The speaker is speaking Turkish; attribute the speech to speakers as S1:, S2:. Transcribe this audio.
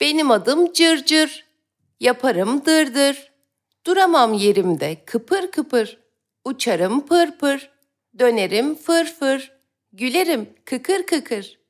S1: Benim adım cırcır. Cır. Yaparım dırdır. Dır. Duramam yerimde kıpır kıpır. Uçarım pırpır. Pır. Dönerim fırfır. Fır. Gülerim kıkır kıkır.